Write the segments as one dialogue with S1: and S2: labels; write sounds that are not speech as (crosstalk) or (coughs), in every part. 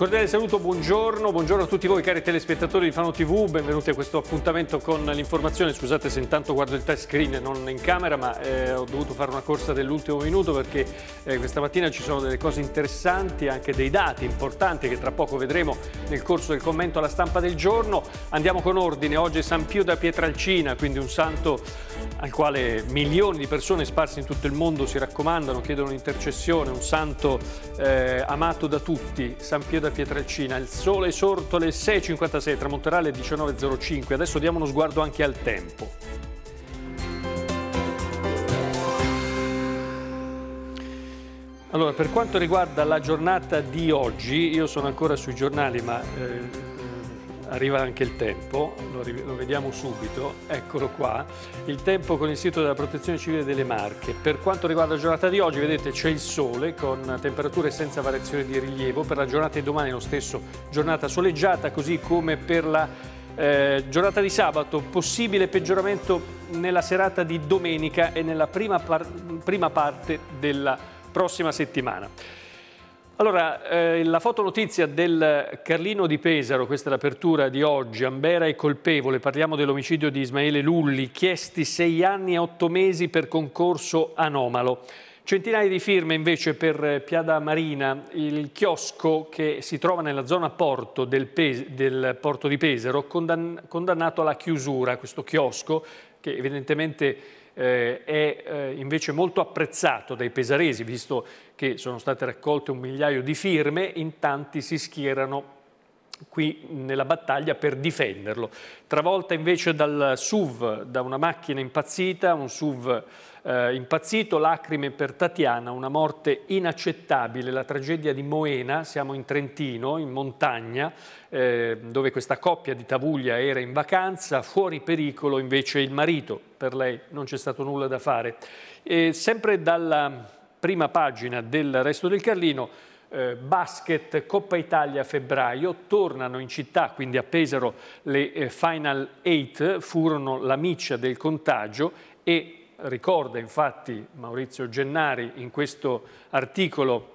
S1: Donc cordiale saluto, buongiorno, buongiorno a tutti voi cari telespettatori di Fano TV, benvenuti a questo appuntamento con l'informazione, scusate se intanto guardo il touch screen non in camera ma eh, ho dovuto fare una corsa dell'ultimo minuto perché eh, questa mattina ci sono delle cose interessanti, anche dei dati importanti che tra poco vedremo nel corso del commento alla stampa del giorno, andiamo con ordine, oggi è San Pio da Pietralcina, quindi un santo al quale milioni di persone sparse in tutto il mondo si raccomandano, chiedono intercessione, un santo eh, amato da tutti, San Pio da Pietralcina Pietrelcina, il sole sorto alle 6.56, tramonterà alle 19.05. Adesso diamo uno sguardo anche al tempo. Allora, per quanto riguarda la giornata di oggi, io sono ancora sui giornali, ma eh, arriva anche il tempo, lo, lo, vediamo subito, eccolo qua, il tempo con il sito della protezione civile delle Marche. Per quanto riguarda la giornata di oggi, vedete c'è il sole con temperature senza variazione di rilievo, per la giornata di domani lo stesso, giornata soleggiata, così come per la eh, giornata di sabato, possibile peggioramento nella serata di domenica e nella prima, par prima parte della prossima settimana. Allora, eh, la fotonotizia del Carlino di Pesaro, questa è l'apertura di oggi, Ambera è colpevole, parliamo dell'omicidio di Ismaele Lulli, chiesti sei anni e otto mesi per concorso anomalo. Centinaia di firme invece per Piada Marina, il chiosco che si trova nella zona porto del, Pes del porto di Pesaro, condann condannato alla chiusura, questo chiosco che evidentemente eh, è eh, invece molto apprezzato dai pesaresi, visto che sono state raccolte un migliaio di firme, in tanti si schierano qui nella battaglia per difenderlo. Travolta invece dal SUV, da una macchina impazzita, un SUV eh, impazzito, lacrime per Tatiana, una morte inaccettabile, la tragedia di Moena, siamo in Trentino, in montagna, eh, dove questa coppia di Tavuglia era in vacanza, fuori pericolo invece il marito, per lei non c'è stato nulla da fare. E sempre dalla prima pagina del Resto del Carlino, eh, basket Coppa Italia a febbraio, tornano in città, quindi a Pesaro, le eh, Final 8, furono la miccia del contagio e ricorda infatti Maurizio Gennari in questo articolo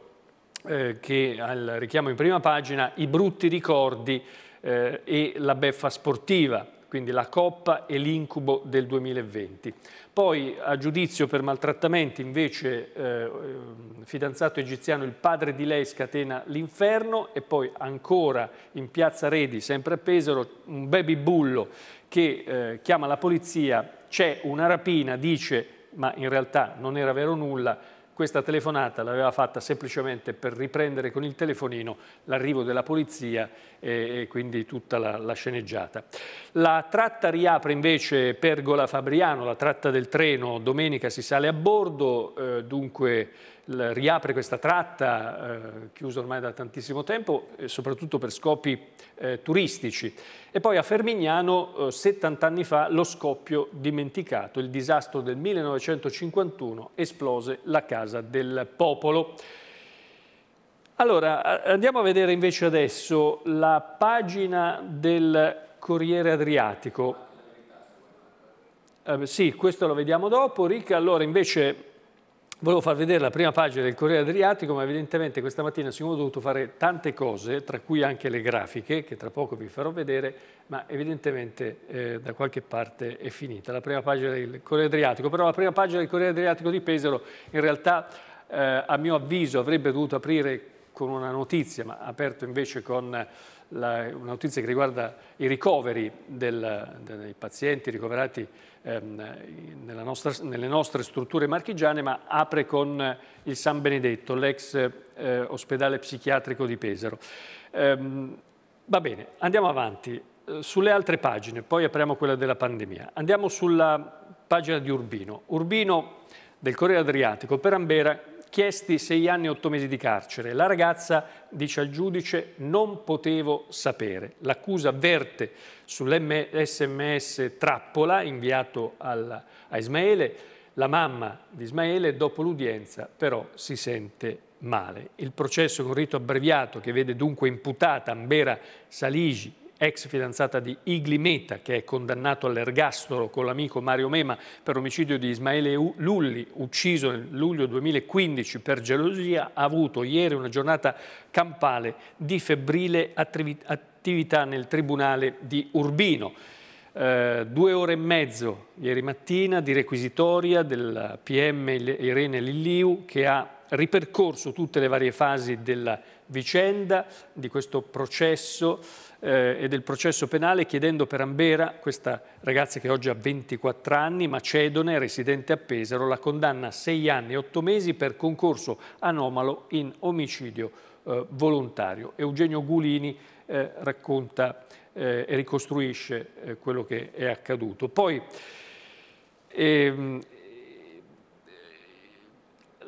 S1: eh, che al richiamo in prima pagina, i brutti ricordi eh, e la beffa sportiva quindi la Coppa e l'incubo del 2020. Poi a giudizio per maltrattamenti invece eh, ehm, fidanzato egiziano il padre di lei scatena l'inferno e poi ancora in piazza Redi, sempre a Pesaro, un baby bullo che eh, chiama la polizia, c'è una rapina, dice ma in realtà non era vero nulla, questa telefonata l'aveva fatta semplicemente per riprendere con il telefonino l'arrivo della polizia e, quindi tutta la, la sceneggiata. La tratta riapre invece Pergola-Fabriano, la tratta del treno, domenica si sale a bordo, eh, dunque riapre questa tratta, eh, chiusa ormai da tantissimo tempo, eh, soprattutto per scopi eh, turistici. E poi a Fermignano, 70 eh, anni fa, lo scoppio dimenticato, il disastro del 1951, esplose la Casa del Popolo. Allora, andiamo a vedere invece adesso la pagina del Corriere Adriatico. Eh, sì, questo lo vediamo dopo. Ricca, allora invece Volevo far vedere la prima pagina del Corriere Adriatico, ma evidentemente questa mattina siamo ho dovuto fare tante cose, tra cui anche le grafiche, che tra poco vi farò vedere, ma evidentemente eh, da qualche parte è finita la prima pagina del Corriere Adriatico. Però la prima pagina del Corriere Adriatico di Pesaro in realtà, eh, a mio avviso, avrebbe dovuto aprire con una notizia, ma ha aperto invece con la, una notizia che riguarda i ricoveri del, dei pazienti ricoverati ehm, nostra, nelle nostre strutture marchigiane, ma apre con il San Benedetto, l'ex eh, ospedale psichiatrico di Pesaro. Ehm, va bene, andiamo avanti. Sulle altre pagine, poi apriamo quella della pandemia. Andiamo sulla pagina di Urbino. Urbino del Corriere Adriatico per Ambera chiesti sei anni e otto mesi di carcere. La ragazza dice al giudice non potevo sapere. L'accusa avverte sull'SMS trappola inviato al, a Ismaele. La mamma di Ismaele dopo l'udienza però si sente male. Il processo con rito abbreviato che vede dunque imputata Ambera Saligi ex fidanzata di Igli Meta, che è condannato all'ergastolo con l'amico Mario Mema per omicidio di Ismaele Lulli, ucciso nel luglio 2015 per gelosia, ha avuto ieri una giornata campale di febbrile attività nel tribunale di Urbino. Eh, due ore e mezzo ieri mattina di requisitoria del PM Irene Lilliu che ha ripercorso tutte le varie fasi della vicenda, di questo processo eh, e del processo penale chiedendo per Ambera, questa ragazza che oggi ha 24 anni, macedone, residente a Pesaro, la condanna a 6 anni e 8 mesi per concorso anomalo in omicidio eh, volontario. Eugenio Gulini eh, racconta eh, e ricostruisce eh, quello che è accaduto. Poi ehm,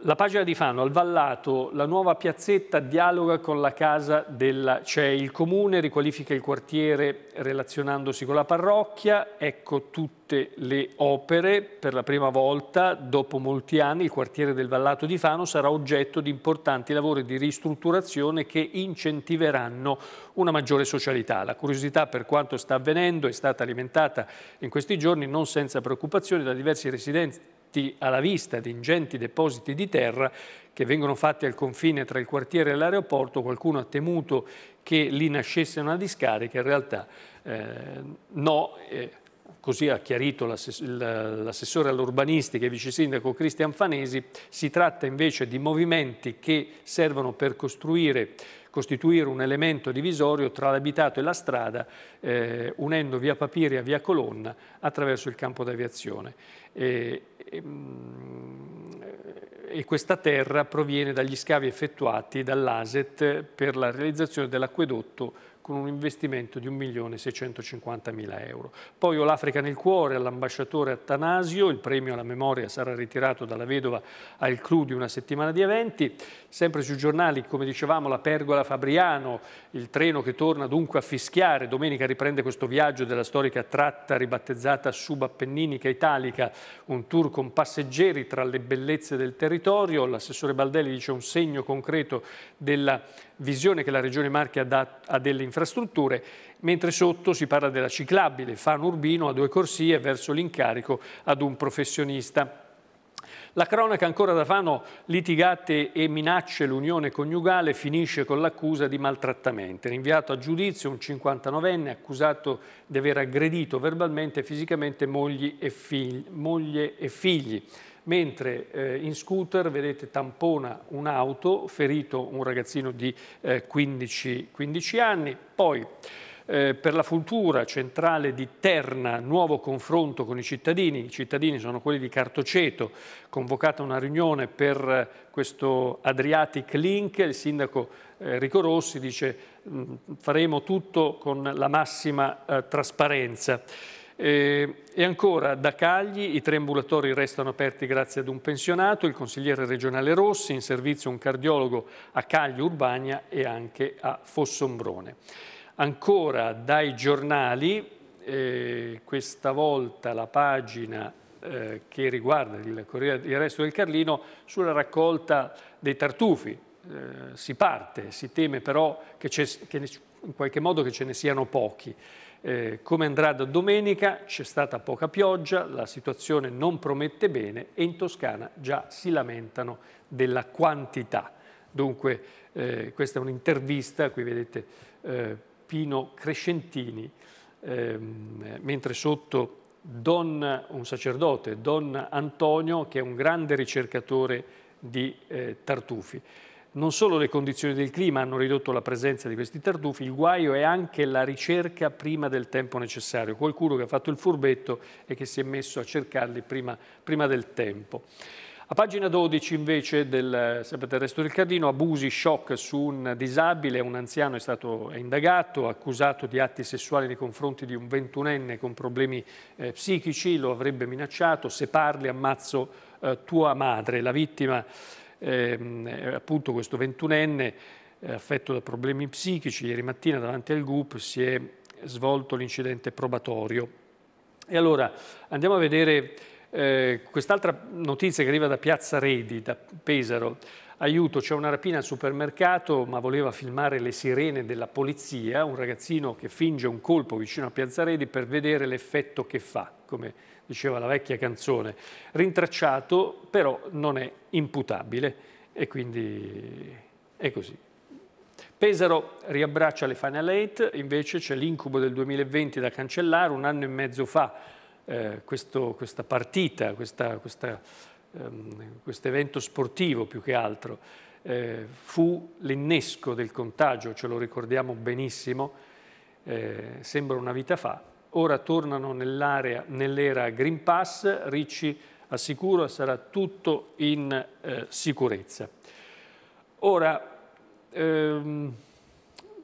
S1: la pagina di Fano, al Vallato, la nuova piazzetta dialoga con la casa della CEI. Il comune riqualifica il quartiere relazionandosi con la parrocchia. Ecco tutte le opere. Per la prima volta, dopo molti anni, il quartiere del Vallato di Fano sarà oggetto di importanti lavori di ristrutturazione che incentiveranno una maggiore socialità. La curiosità per quanto sta avvenendo è stata alimentata in questi giorni non senza preoccupazioni da diversi residenti tutti alla vista di ingenti depositi di terra che vengono fatti al confine tra il quartiere e l'aeroporto, qualcuno ha temuto che lì nascesse una discarica, in realtà eh, no, eh, così ha chiarito l'assessore all'urbanistica e vice sindaco Cristian Fanesi, si tratta invece di movimenti che servono per costruire costituire un elemento divisorio tra l'abitato e la strada, eh, unendo via Papiri a via Colonna attraverso il campo d'aviazione. E, e, mm, e, questa terra proviene dagli scavi effettuati dall'ASET per la realizzazione dell'acquedotto con un investimento di 1.650.000 euro. Poi ho l'Africa nel cuore all'ambasciatore Attanasio, il premio alla memoria sarà ritirato dalla vedova al clou di una settimana di eventi. Sempre sui giornali, come dicevamo, la pergola Fabriano, il treno che torna dunque a fischiare. Domenica riprende questo viaggio della storica tratta ribattezzata subappenninica italica, un tour con passeggeri tra le bellezze del territorio. L'assessore Baldelli dice un segno concreto della visione che la Regione Marche ha dato a delle infrastrutture, mentre sotto si parla della ciclabile, Fano urbino a due corsie verso l'incarico ad un professionista. La cronaca ancora da Fano, litigate e minacce l'unione coniugale, finisce con l'accusa di maltrattamento. Rinviato a giudizio un 59enne accusato di aver aggredito verbalmente e fisicamente moglie e figli. Moglie e figli mentre eh, in scooter, vedete, tampona un'auto, ferito un ragazzino di eh, 15, 15 anni. Poi... Eh, per la futura centrale di Terna, nuovo confronto con i cittadini, i cittadini sono quelli di Cartoceto, convocata una riunione per eh, questo Adriatic Link, il sindaco eh, Rico Rossi dice mm, faremo tutto con la massima eh, trasparenza. E, ancora da Cagli i tre ambulatori restano aperti grazie ad un pensionato, il consigliere regionale Rossi, in servizio un cardiologo a Cagli Urbania e anche a Fossombrone. Ancora dai giornali, eh, questa volta la pagina eh, che riguarda il, il resto del Carlino sulla raccolta dei tartufi. Eh, si parte, si teme però che, che in qualche modo che ce ne siano pochi. Eh, come andrà da domenica? C'è stata poca pioggia, la situazione non promette bene e in Toscana già si lamentano della quantità. Dunque eh, questa è un'intervista, qui vedete eh, Pino Crescentini, ehm, mentre sotto don, un sacerdote, Don Antonio, che è un grande ricercatore di eh, tartufi. Non solo le condizioni del clima hanno ridotto la presenza di questi tartufi, il guaio è anche la ricerca prima del tempo necessario. Qualcuno che ha fatto il furbetto e che si è messo a cercarli prima, prima del tempo. A pagina 12 invece del, sempre del resto del Cardino, abusi, shock su un disabile, un anziano è stato indagato, accusato di atti sessuali nei confronti di un ventunenne con problemi eh, psichici, lo avrebbe minacciato, se parli ammazzo eh, tua madre. La vittima Ehm, eh, appunto questo ventunenne eh, affetto da problemi psichici, ieri mattina davanti al GUP si è svolto l'incidente probatorio. E allora andiamo a vedere eh, quest'altra notizia che arriva da Piazza Redi, da Pesaro. Aiuto, c'è una rapina al supermercato ma voleva filmare le sirene della polizia, un ragazzino che finge un colpo vicino a Piazza Redi per vedere l'effetto che fa, come diceva la vecchia canzone, rintracciato però non è imputabile e quindi è così. Pesaro riabbraccia le Final Eight, invece c'è l'incubo del 2020 da cancellare, un anno e mezzo fa eh, questo, questa partita, ehm, questo ehm, quest evento sportivo più che altro, eh, fu l'innesco del contagio, ce lo ricordiamo benissimo, eh, sembra una vita fa, ora tornano nell'era Green Pass, Ricci assicura sarà tutto in eh, sicurezza. Ora, ehm,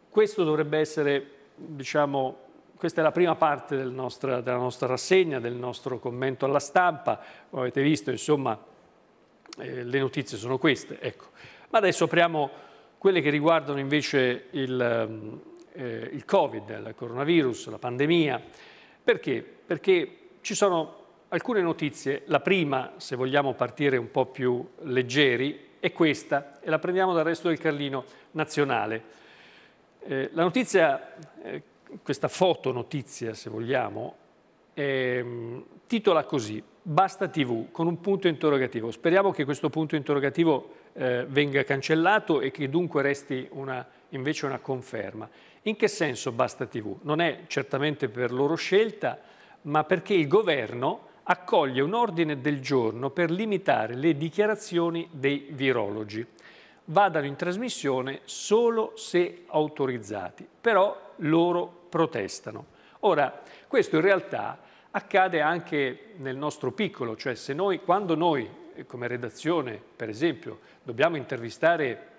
S1: questo dovrebbe essere, diciamo, questa è la prima parte del nostra, della nostra rassegna, del nostro commento alla stampa, come avete visto, insomma, eh, le notizie sono queste, ecco. Ma adesso apriamo quelle che riguardano invece il... Ehm, eh, il Covid, il coronavirus, la pandemia. Perché? Perché ci sono alcune notizie. La prima, se vogliamo partire un po' più leggeri, è questa e la prendiamo dal resto del Carlino nazionale. Eh, la notizia, eh, questa fotonotizia se vogliamo, eh, titola così, Basta TV con un punto interrogativo. Speriamo che questo punto interrogativo eh, venga cancellato e che dunque resti una, invece una conferma. In che senso basta TV? Non è certamente per loro scelta, ma perché il governo accoglie un ordine del giorno per limitare le dichiarazioni dei virologi. Vadano in trasmissione solo se autorizzati, però loro protestano. Ora, questo in realtà accade anche nel nostro piccolo, cioè noi, quando noi come redazione, per esempio, dobbiamo intervistare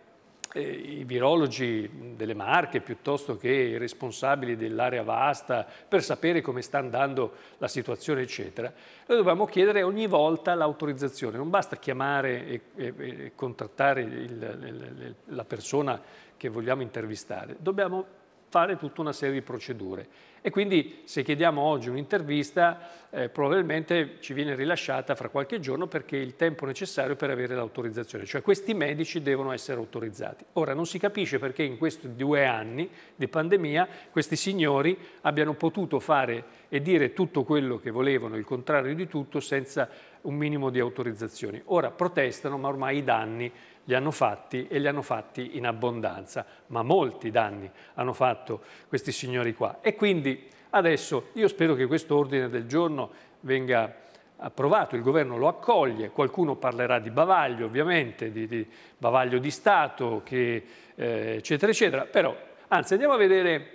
S1: eh, i virologi delle Marche piuttosto che i responsabili dell'area vasta per sapere come sta andando la situazione eccetera, noi dobbiamo chiedere ogni volta l'autorizzazione, non basta chiamare e, e, e contrattare il, il, la persona che vogliamo intervistare, dobbiamo fare tutta una serie di procedure. E quindi se chiediamo oggi un'intervista, eh, probabilmente ci viene rilasciata fra qualche giorno perché è il tempo necessario per avere l'autorizzazione, cioè questi medici devono essere autorizzati. Ora non si capisce perché in questi due anni di pandemia questi signori abbiano potuto fare e dire tutto quello che volevano, il contrario di tutto, senza un minimo di autorizzazioni. Ora protestano, ma ormai i danni li hanno fatti e li hanno fatti in abbondanza, ma molti danni hanno fatto questi signori qua. E quindi adesso io spero che questo ordine del giorno venga approvato, il governo lo accoglie, qualcuno parlerà di bavaglio ovviamente, di, di bavaglio di Stato, che, eh, eccetera, eccetera, però anzi andiamo a vedere,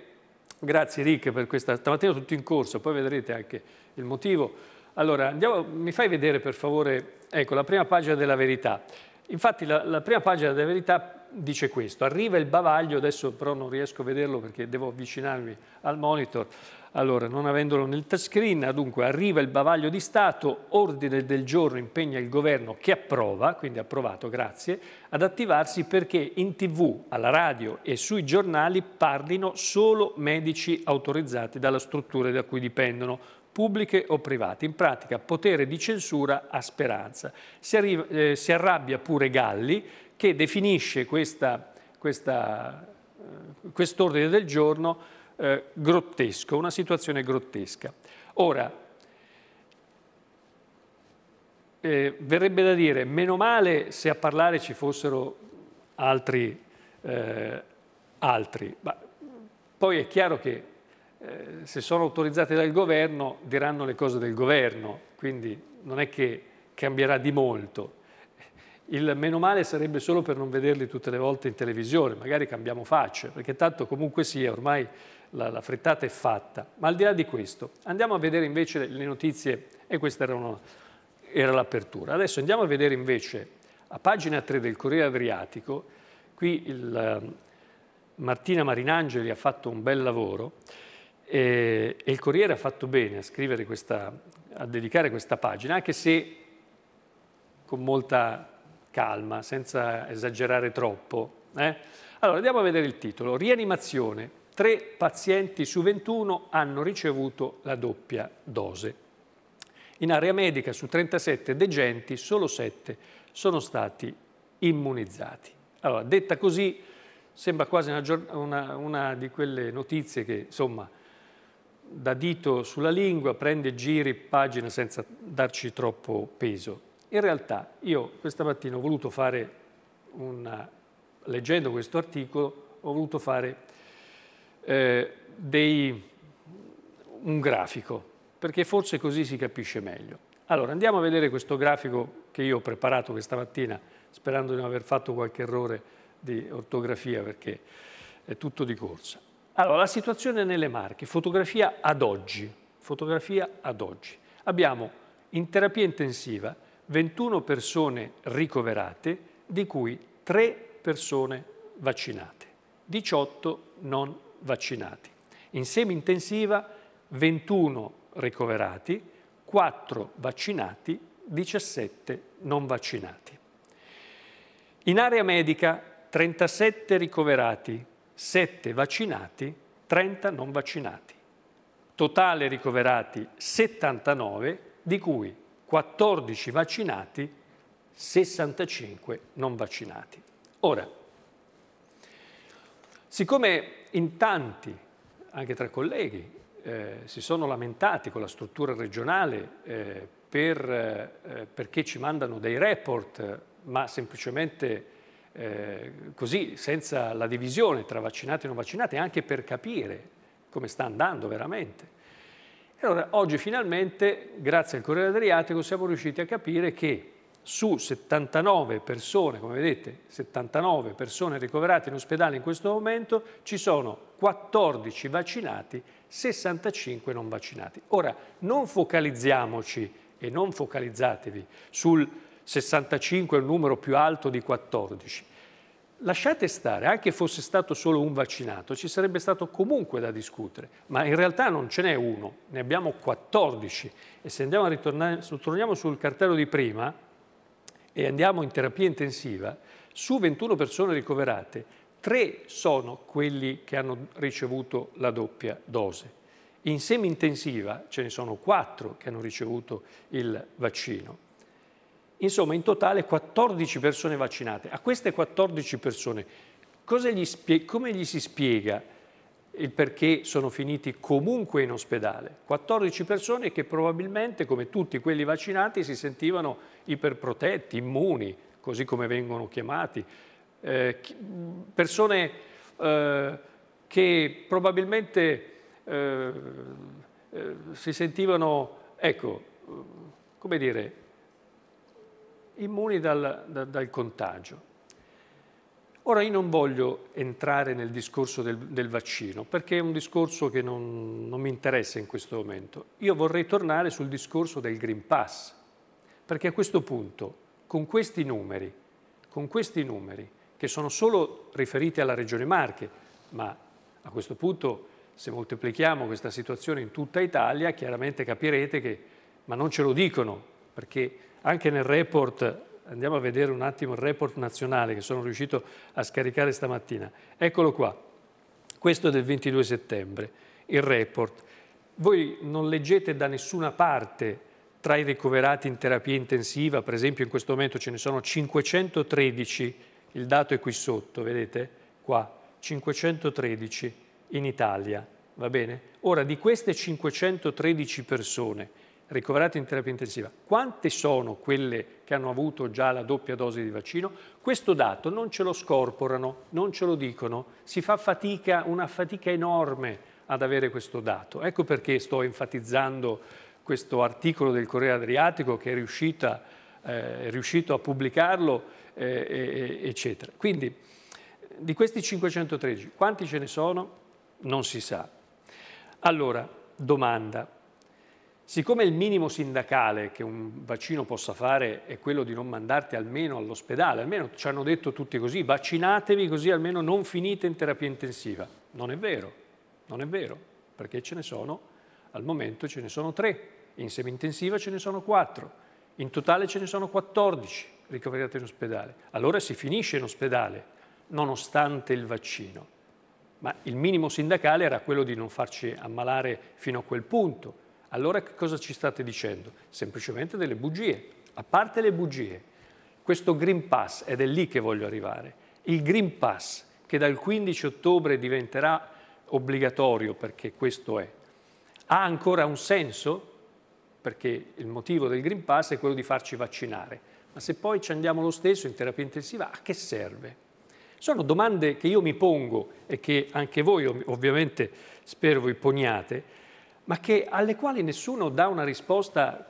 S1: grazie Rick per questa stamattina tutto in corso, poi vedrete anche il motivo. Allora, andiamo, mi fai vedere per favore, ecco, la prima pagina della verità. Infatti la, la prima pagina della verità dice questo, arriva il bavaglio, adesso però non riesco a vederlo perché devo avvicinarmi al monitor, allora non avendolo nel touchscreen, dunque arriva il bavaglio di Stato, ordine del giorno impegna il governo che approva, quindi approvato, grazie, ad attivarsi perché in tv, alla radio e sui giornali parlino solo medici autorizzati dalla struttura da cui dipendono, pubbliche o private. In pratica potere di censura a speranza. Si, arriva, eh, si arrabbia pure Galli che definisce questa, questa, eh, quest'ordine del giorno eh, grottesco, una situazione grottesca. Ora, eh, verrebbe da dire, meno male se a parlare ci fossero altri, eh, altri. ma poi è chiaro che eh, se sono autorizzate dal governo diranno le cose del governo, quindi non è che cambierà di molto. Il meno male sarebbe solo per non vederli tutte le volte in televisione, magari cambiamo faccia, perché tanto comunque sia, ormai la, la frittata è fatta. Ma al di là di questo, andiamo a vedere invece le notizie, e questa era, una, era l'apertura. Adesso andiamo a vedere invece, a pagina 3 del Corriere Adriatico, qui il, ehm, Martina Marinangeli ha fatto un bel lavoro, e, e il Corriere ha fatto bene a, scrivere questa, a dedicare questa pagina, anche se con molta calma, senza esagerare troppo. Eh? Allora, andiamo a vedere il titolo. Rianimazione. Tre pazienti su 21 hanno ricevuto la doppia dose. In area medica su 37 degenti, solo 7 sono stati immunizzati. Allora, detta così, sembra quasi una, una, una di quelle notizie che, insomma, da dito sulla lingua, prende giri, pagine senza darci troppo peso. In realtà io questa mattina ho voluto fare, una, leggendo questo articolo, ho voluto fare eh, dei, un grafico, perché forse così si capisce meglio. Allora, andiamo a vedere questo grafico che io ho preparato questa mattina, sperando di non aver fatto qualche errore di ortografia, perché è tutto di corsa. Allora, la situazione nelle Marche, fotografia ad oggi, fotografia ad oggi. Abbiamo in terapia intensiva 21 persone ricoverate, di cui 3 persone vaccinate, 18 non vaccinati. In semi-intensiva 21 ricoverati, 4 vaccinati, 17 non vaccinati. In area medica 37 ricoverati, 7 vaccinati, 30 non vaccinati. Totale ricoverati 79, di cui 14 vaccinati, 65 non vaccinati. Ora, siccome in tanti, anche tra colleghi, eh, si sono lamentati con la struttura regionale eh, per, eh, perché ci mandano dei report, ma semplicemente eh, così, senza la divisione tra vaccinati e non vaccinati, anche per capire come sta andando veramente. Allora, oggi finalmente, grazie al Corriere Adriatico, siamo riusciti a capire che su 79 persone, come vedete, 79 persone ricoverate in ospedale in questo momento, ci sono 14 vaccinati, 65 non vaccinati. Ora, non focalizziamoci e non focalizzatevi sul 65 è un numero più alto di 14. Lasciate stare, anche fosse stato solo un vaccinato, ci sarebbe stato comunque da discutere, ma in realtà non ce n'è uno, ne abbiamo 14 e se andiamo a ritornare, torniamo sul cartello di prima e andiamo in terapia intensiva, su 21 persone ricoverate, 3 sono quelli che hanno ricevuto la doppia dose. In semi intensiva ce ne sono 4 che hanno ricevuto il vaccino. Insomma, in totale 14 persone vaccinate. A queste 14 persone gli come gli si spiega il perché sono finiti comunque in ospedale? 14 persone che probabilmente, come tutti quelli vaccinati, si sentivano iperprotetti, immuni, così come vengono chiamati, eh, persone eh, che probabilmente eh, eh, si sentivano, ecco, come dire, immuni dal, da, dal contagio. Ora io non voglio entrare nel discorso del, del vaccino perché è un discorso che non, non mi interessa in questo momento. Io vorrei tornare sul discorso del Green Pass perché a questo punto con questi numeri, con questi numeri che sono solo riferiti alla Regione Marche, ma a questo punto se moltiplichiamo questa situazione in tutta Italia chiaramente capirete che, ma non ce lo dicono perché anche nel report, andiamo a vedere un attimo il report nazionale che sono riuscito a scaricare stamattina, eccolo qua, questo è del 22 settembre, il report. Voi non leggete da nessuna parte tra i ricoverati in terapia intensiva, per esempio in questo momento ce ne sono 513, il dato è qui sotto, vedete? Qua, 513 in Italia, va bene? Ora, di queste 513 persone, ricoverate in terapia intensiva, quante sono quelle che hanno avuto già la doppia dose di vaccino? Questo dato non ce lo scorporano, non ce lo dicono, si fa fatica, una fatica enorme ad avere questo dato. Ecco perché sto enfatizzando questo articolo del Corriere Adriatico che è, riuscita, eh, è riuscito a pubblicarlo, eh, eccetera. Quindi di questi 513, quanti ce ne sono? Non si sa. Allora, domanda, Siccome il minimo sindacale che un vaccino possa fare è quello di non mandarti almeno all'ospedale, almeno ci hanno detto tutti così, vaccinatevi così almeno non finite in terapia intensiva. Non è vero, non è vero, perché ce ne sono, al momento ce ne sono tre, in semi-intensiva ce ne sono quattro, in totale ce ne sono 14 ricoverati in ospedale. Allora si finisce in ospedale, nonostante il vaccino. Ma il minimo sindacale era quello di non farci ammalare fino a quel punto allora che cosa ci state dicendo? Semplicemente delle bugie. A parte le bugie, questo Green Pass, ed è lì che voglio arrivare, il Green Pass che dal 15 ottobre diventerà obbligatorio perché questo è, ha ancora un senso? Perché il motivo del Green Pass è quello di farci vaccinare. Ma se poi ci andiamo lo stesso in terapia intensiva, a che serve? Sono domande che io mi pongo e che anche voi ovviamente spero vi poniate ma che, alle quali nessuno dà una risposta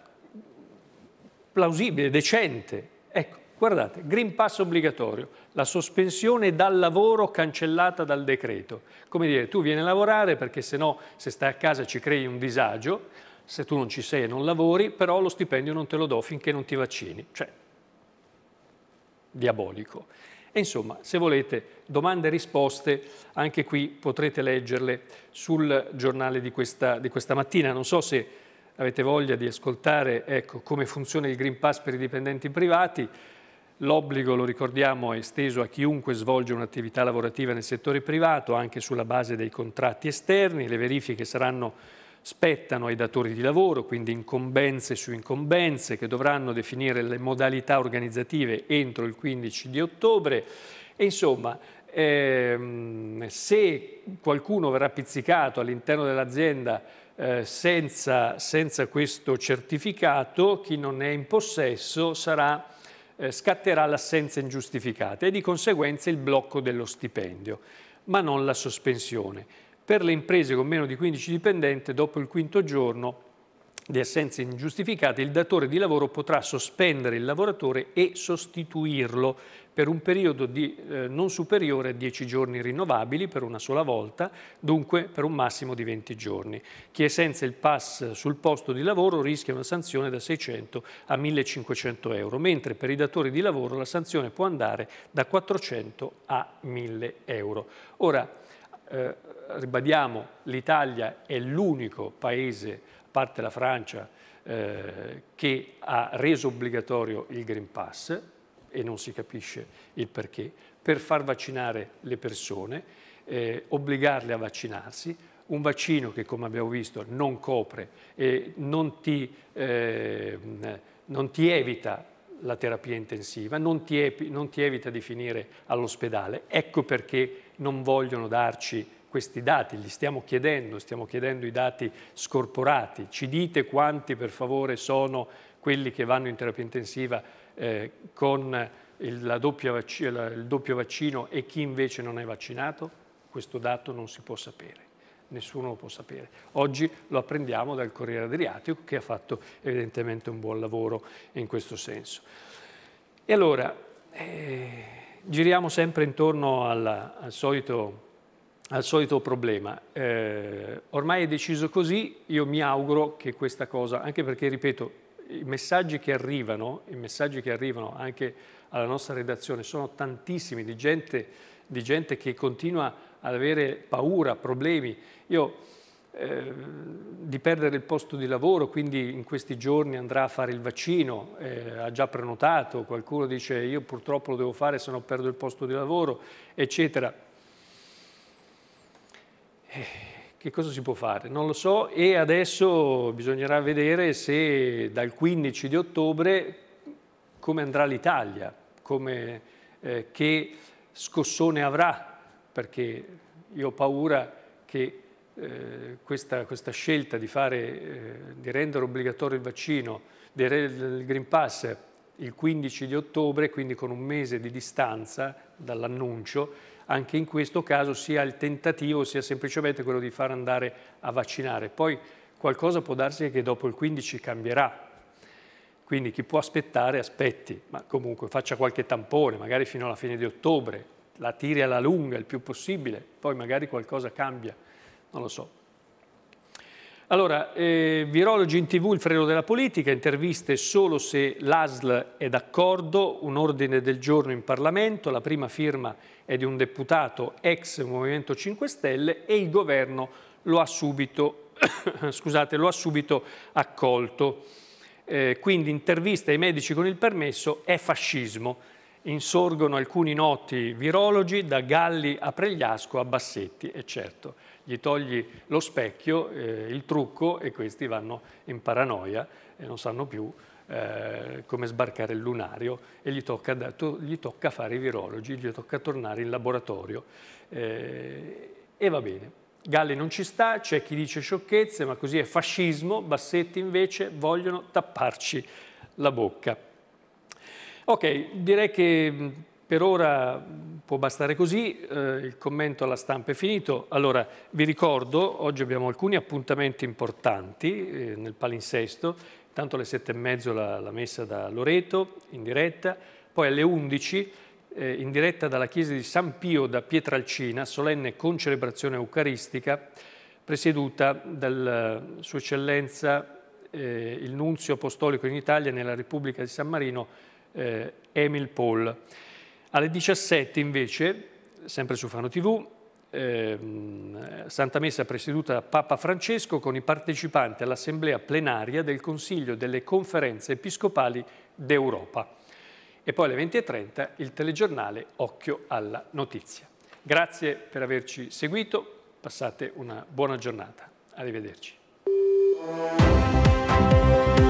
S1: plausibile, decente. Ecco, guardate, Green Pass obbligatorio, la sospensione dal lavoro cancellata dal decreto. Come dire, tu vieni a lavorare perché se no, se stai a casa ci crei un disagio, se tu non ci sei e non lavori, però lo stipendio non te lo do finché non ti vaccini. Cioè, diabolico insomma, se volete, domande e risposte, anche qui potrete leggerle sul giornale di questa, di questa mattina. Non so se avete voglia di ascoltare ecco, come funziona il Green Pass per i dipendenti privati. L'obbligo, lo ricordiamo, è esteso a chiunque svolge un'attività lavorativa nel settore privato, anche sulla base dei contratti esterni. Le verifiche saranno spettano ai datori di lavoro, quindi incombenze su incombenze che dovranno definire le modalità organizzative entro il 15 di ottobre. E insomma, ehm, se qualcuno verrà pizzicato all'interno dell'azienda eh, senza, senza, questo certificato, chi non è in possesso sarà, eh, scatterà l'assenza ingiustificata e di conseguenza il blocco dello stipendio, ma non la sospensione. Per le imprese con meno di 15 dipendenti, dopo il quinto giorno di assenze ingiustificate, il datore di lavoro potrà sospendere il lavoratore e sostituirlo per un periodo di, eh, non superiore a 10 giorni rinnovabili per una sola volta, dunque per un massimo di 20 giorni. Chi è senza il pass sul posto di lavoro rischia una sanzione da 600 a 1500 euro, mentre per i datori di lavoro la sanzione può andare da 400 a 1000 euro. Ora, eh, ribadiamo, l'Italia è l'unico paese, a parte la Francia, eh, che ha reso obbligatorio il Green Pass e non si capisce il perché, per far vaccinare le persone, eh, obbligarle a vaccinarsi, un vaccino che come abbiamo visto non copre e non ti, eh, non ti evita la terapia intensiva, non ti, non ti evita di finire all'ospedale. Ecco perché non vogliono darci questi dati, li stiamo chiedendo, stiamo chiedendo i dati scorporati. Ci dite quanti per favore sono quelli che vanno in terapia intensiva eh, con il doppio, il doppio vaccino e chi invece non è vaccinato? Questo dato non si può sapere nessuno lo può sapere. Oggi lo apprendiamo dal Corriere Adriatico che ha fatto evidentemente un buon lavoro in questo senso. E allora, eh, giriamo sempre intorno al, al, solito, al solito, problema. Eh, ormai è deciso così, io mi auguro che questa cosa, anche perché, ripeto, i messaggi che arrivano, i messaggi che arrivano anche alla nostra redazione sono tantissimi di gente, di gente che continua ad avere paura, problemi. Io Ehm, di perdere il posto di lavoro, quindi in questi giorni andrà a fare il vaccino, eh, ha già prenotato, qualcuno dice io purtroppo lo devo fare se no perdo il posto di lavoro, eccetera. Eh che cosa si può fare? Non lo so e adesso bisognerà vedere se dal 15 di ottobre come andrà l'Italia, eh, che scossone avrà, perché io ho paura che eh, questa, questa, scelta di, fare, eh, di, rendere obbligatorio il vaccino del Green Pass il 15 di ottobre, quindi con un mese di distanza dall'annuncio, anche in questo caso sia il tentativo, sia semplicemente quello di far andare a vaccinare. Poi qualcosa può darsi che dopo il 15 cambierà, quindi chi può aspettare aspetti, ma comunque faccia qualche tampone, magari fino alla fine di ottobre, la tiri alla lunga il più possibile, poi magari qualcosa cambia non lo so. Allora, eh, virologi in tv, il freno della politica, interviste solo se l'ASL è d'accordo, un ordine del giorno in Parlamento, la prima firma è di un deputato ex Movimento 5 Stelle e il governo lo ha subito, (coughs) scusate, lo ha subito accolto. Eh, quindi intervista ai medici con il permesso è fascismo. Insorgono alcuni noti virologi da Galli a Pregliasco a Bassetti, è certo gli togli lo specchio, eh, il trucco e questi vanno in paranoia e non sanno più eh, come sbarcare il lunario e gli tocca, gli tocca, fare i virologi, gli tocca tornare in laboratorio eh, e va bene. Galli non ci sta, c'è chi dice sciocchezze, ma così è fascismo, Bassetti invece vogliono tapparci la bocca. Ok, direi che per ora può bastare così, eh, il commento alla stampa è finito. Allora, vi ricordo, oggi abbiamo alcuni appuntamenti importanti eh, nel palinsesto, intanto alle sette e mezzo la, la, messa da Loreto in diretta, poi alle undici eh, in diretta dalla chiesa di San Pio da Pietralcina, solenne concelebrazione eucaristica, presieduta dal eh, Sua Eccellenza eh, il Nunzio Apostolico in Italia nella Repubblica di San Marino, eh, Emil Paul. Alle 17 invece, sempre su Fano TV, ehm, Santa Messa presieduta da Papa Francesco con i partecipanti all'assemblea plenaria del Consiglio delle Conferenze Episcopali d'Europa. E poi alle 20.30 il telegiornale Occhio alla Notizia. Grazie per averci seguito, passate una buona giornata. Arrivederci.